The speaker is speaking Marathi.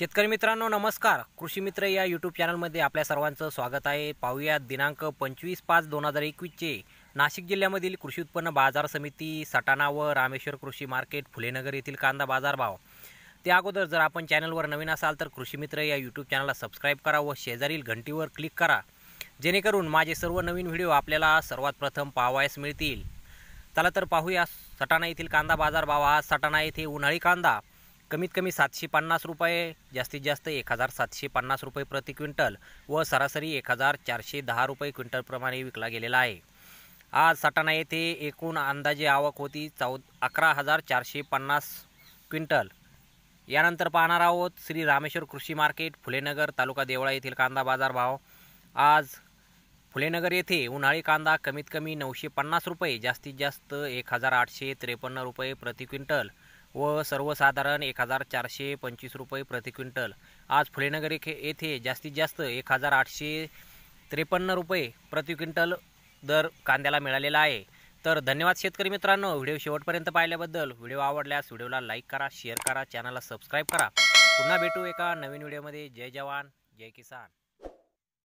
शेतकरी मित्रांनो नमस्कार कृषी मित्र या यूट्यूब चॅनलमध्ये आपल्या सर्वांचं स्वागत आहे पाहूया दिनांक पंचवीस पाच दोन हजार एकवीसचे नाशिक जिल्ह्यामधील कृषी उत्पन्न बाजार समिती सटाणा व रामेश्वर कृषी मार्केट फुलेनगर येथील कांदा बाजार भाव त्या अगोदर जर आपण चॅनलवर नवीन असाल तर कृषी मित्र या यूट्यूब चॅनलला सबस्क्राईब करा व शेजारील घंटीवर क्लिक करा जेणेकरून माझे सर्व नवीन व्हिडिओ आपल्याला सर्वात प्रथम पाहावयास मिळतील चला तर पाहूया सटाणा येथील कांदा बाजार भाव आज सटाणा येथे उन्हाळी कांदा कमीत कमी सातशे पन्नास रुपये जास्तीत जास्त एक हजार सातशे पन्नास रुपये प्रति क्विंटल व सरासरी एक हजार चारशे दहा रुपये क्विंटलप्रमाणे विकला गेलेला आहे आज सटाणा येथे एकूण अंदाजे आवक होती चौ अकरा हजार चारशे पन्नास क्विंटल यानंतर पाहणार आहोत श्री रामेश्वर कृषी मार्केट फुलेनगर तालुका देवळा येथील कांदा बाजार भाव आज फुलेनगर येथे उन्हाळी कांदा कमीत कमी नऊशे पन्नास रुपये जास्तीत जास्त एक हजार आठशे त्रेपन्न रुपये प्रति क्विंटल व सर्वसाधारण एक हजार चारशे पंचवीस रुपये प्रति क्विंटल आज फुलेनगर येथे जास्तीत जास्त एक हजार आठशे त्रेपन्न रुपये प्रति क्विंटल दर कांद्याला मिळालेला आहे तर धन्यवाद शेतकरी मित्रांनो व्हिडिओ शेवटपर्यंत पाहिल्याबद्दल व्हिडिओ आवडल्यास व्हिडिओला लाईक करा शेअर करा चॅनलला सबस्क्राईब करा पुन्हा भेटू एका नवीन व्हिडिओमध्ये जय जवान जय किसान